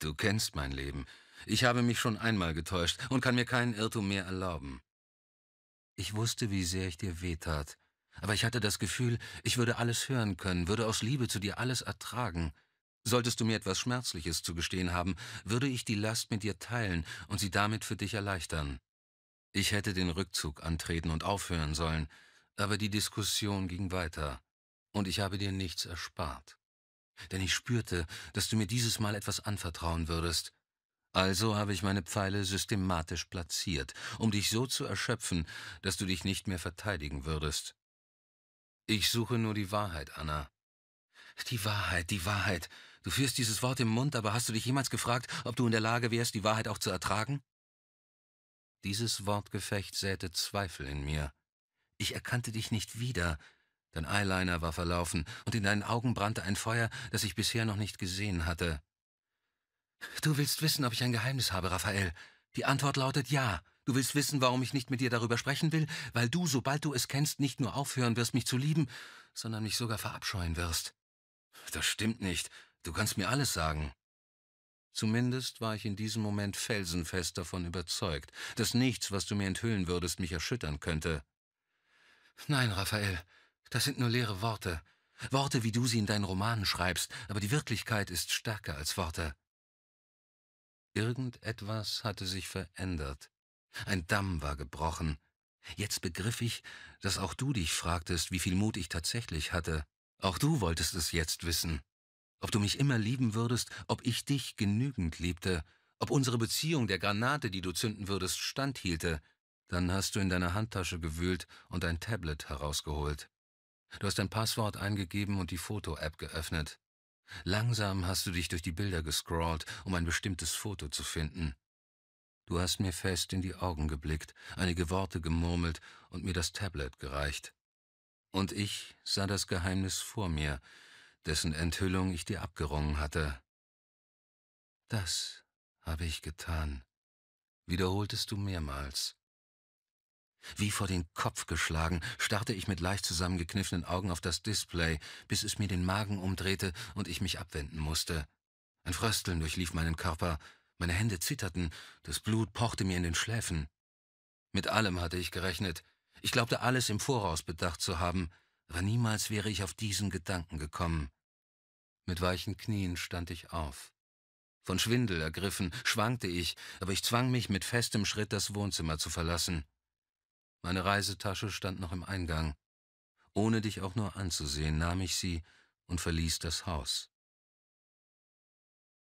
Du kennst mein Leben. Ich habe mich schon einmal getäuscht und kann mir keinen Irrtum mehr erlauben. Ich wusste, wie sehr ich dir wehtat, aber ich hatte das Gefühl, ich würde alles hören können, würde aus Liebe zu dir alles ertragen. Solltest du mir etwas Schmerzliches zu gestehen haben, würde ich die Last mit dir teilen und sie damit für dich erleichtern. Ich hätte den Rückzug antreten und aufhören sollen, aber die Diskussion ging weiter, und ich habe dir nichts erspart denn ich spürte, dass du mir dieses Mal etwas anvertrauen würdest. Also habe ich meine Pfeile systematisch platziert, um dich so zu erschöpfen, dass du dich nicht mehr verteidigen würdest. Ich suche nur die Wahrheit, Anna. Die Wahrheit, die Wahrheit. Du führst dieses Wort im Mund, aber hast du dich jemals gefragt, ob du in der Lage wärst, die Wahrheit auch zu ertragen? Dieses Wortgefecht säte Zweifel in mir. Ich erkannte dich nicht wieder, Dein Eyeliner war verlaufen und in deinen Augen brannte ein Feuer, das ich bisher noch nicht gesehen hatte. Du willst wissen, ob ich ein Geheimnis habe, Raphael. Die Antwort lautet ja. Du willst wissen, warum ich nicht mit dir darüber sprechen will, weil du, sobald du es kennst, nicht nur aufhören wirst, mich zu lieben, sondern mich sogar verabscheuen wirst. Das stimmt nicht. Du kannst mir alles sagen. Zumindest war ich in diesem Moment felsenfest davon überzeugt, dass nichts, was du mir enthüllen würdest, mich erschüttern könnte. Nein, Raphael, das sind nur leere Worte. Worte, wie du sie in deinen Romanen schreibst, aber die Wirklichkeit ist stärker als Worte. Irgendetwas hatte sich verändert. Ein Damm war gebrochen. Jetzt begriff ich, dass auch du dich fragtest, wie viel Mut ich tatsächlich hatte. Auch du wolltest es jetzt wissen. Ob du mich immer lieben würdest, ob ich dich genügend liebte, ob unsere Beziehung der Granate, die du zünden würdest, standhielte. Dann hast du in deine Handtasche gewühlt und ein Tablet herausgeholt. Du hast dein Passwort eingegeben und die Foto-App geöffnet. Langsam hast du dich durch die Bilder gescrollt, um ein bestimmtes Foto zu finden. Du hast mir fest in die Augen geblickt, einige Worte gemurmelt und mir das Tablet gereicht. Und ich sah das Geheimnis vor mir, dessen Enthüllung ich dir abgerungen hatte. Das habe ich getan, wiederholtest du mehrmals. Wie vor den Kopf geschlagen, starrte ich mit leicht zusammengekniffenen Augen auf das Display, bis es mir den Magen umdrehte und ich mich abwenden musste. Ein Frösteln durchlief meinen Körper, meine Hände zitterten, das Blut pochte mir in den Schläfen. Mit allem hatte ich gerechnet. Ich glaubte alles im Voraus bedacht zu haben, aber niemals wäre ich auf diesen Gedanken gekommen. Mit weichen Knien stand ich auf. Von Schwindel ergriffen, schwankte ich, aber ich zwang mich mit festem Schritt das Wohnzimmer zu verlassen. Meine Reisetasche stand noch im Eingang. Ohne dich auch nur anzusehen, nahm ich sie und verließ das Haus.